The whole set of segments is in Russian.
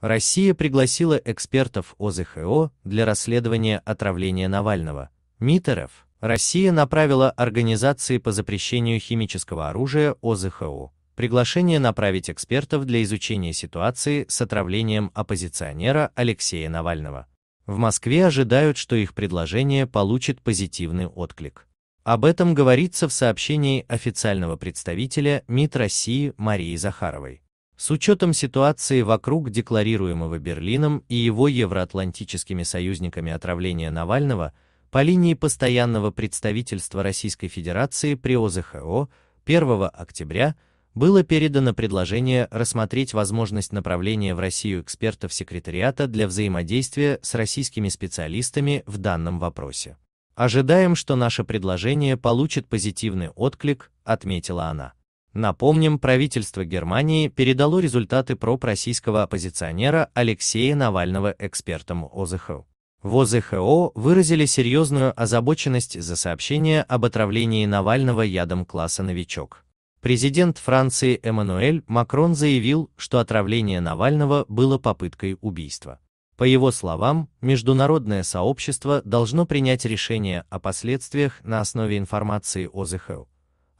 Россия пригласила экспертов ОЗХО для расследования отравления Навального. МИД РФ. Россия направила Организации по запрещению химического оружия ОЗХО приглашение направить экспертов для изучения ситуации с отравлением оппозиционера Алексея Навального. В Москве ожидают, что их предложение получит позитивный отклик. Об этом говорится в сообщении официального представителя МИД России Марии Захаровой. С учетом ситуации вокруг декларируемого Берлином и его евроатлантическими союзниками отравления Навального, по линии постоянного представительства Российской Федерации при ОЗХО 1 октября было передано предложение рассмотреть возможность направления в Россию экспертов секретариата для взаимодействия с российскими специалистами в данном вопросе. Ожидаем, что наше предложение получит позитивный отклик, отметила она. Напомним, правительство Германии передало результаты проб российского оппозиционера Алексея Навального экспертам ОЗХО. В ОЗХО выразили серьезную озабоченность за сообщение об отравлении Навального ядом класса «Новичок». Президент Франции Эммануэль Макрон заявил, что отравление Навального было попыткой убийства. По его словам, международное сообщество должно принять решение о последствиях на основе информации ОЗХО.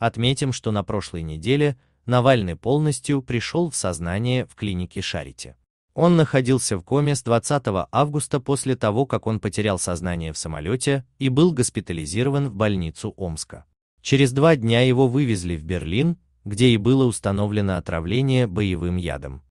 Отметим, что на прошлой неделе Навальный полностью пришел в сознание в клинике Шарите. Он находился в коме с 20 августа после того, как он потерял сознание в самолете и был госпитализирован в больницу Омска. Через два дня его вывезли в Берлин, где и было установлено отравление боевым ядом.